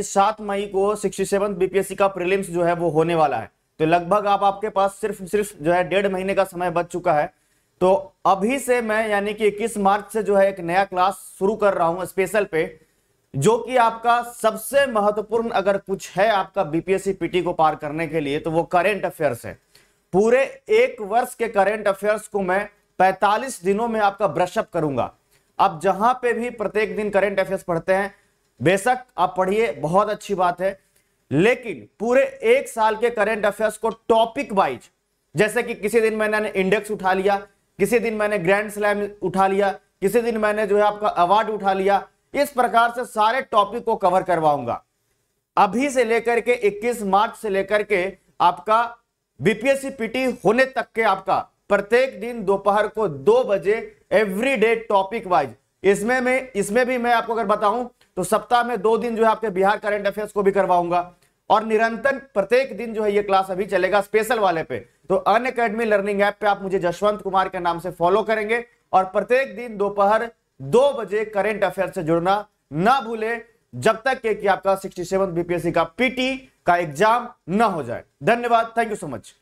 सात मई को सिक्सटी सेवन बीपीएससी का प्रीलिम्स जो है वो होने वाला है तो लगभग आप आपके पास सिर्फ सिर्फ जो है डेढ़ महीने का समय बच चुका है तो अभी से मैं यानी कि इक्कीस मार्च से जो है एक नया क्लास शुरू कर रहा हूं स्पेशल पे जो कि आपका सबसे महत्वपूर्ण अगर कुछ है आपका बीपीएससी पीटी को पार करने के लिए तो वो करेंट अफेयर्स है पूरे एक वर्ष के करेंट अफेयर्स को मैं पैंतालीस दिनों में आपका ब्रशअप करूंगा आप जहां पे भी प्रत्येक दिन करेंट अफेयर्स पढ़ते हैं बेशक आप पढ़िए बहुत अच्छी बात है लेकिन पूरे एक साल के करंट अफेयर्स को टॉपिक वाइज जैसे कि किसी दिन मैंने इंडेक्स उठा लिया किसी दिन मैंने ग्रैंड स्लैम उठा लिया किसी दिन मैंने जो है आपका अवार्ड उठा लिया इस प्रकार से सारे टॉपिक को कवर करवाऊंगा अभी से लेकर के 21 मार्च से लेकर के आपका बीपीएससी पीटी होने तक के आपका प्रत्येक दिन दोपहर को दो बजे एवरी डे टॉपिक वाइज इसमें मैं इसमें भी मैं आपको अगर बताऊं तो सप्ताह में दो दिन जो है आपके बिहार करंट अफेयर्स को भी करवाऊंगा और निरंतर प्रत्येक दिन जो है ये क्लास अभी चलेगा स्पेशल वाले पे तो अन अकेडमी लर्निंग ऐप पे आप मुझे जसवंत कुमार के नाम से फॉलो करेंगे और प्रत्येक दिन दोपहर दो बजे करेंट अफेयर से जुड़ना ना भूले जब तक के कि आपका सिक्सटी सेवन बीपीएससी का पीटी का एग्जाम ना हो जाए धन्यवाद थैंक यू सो मच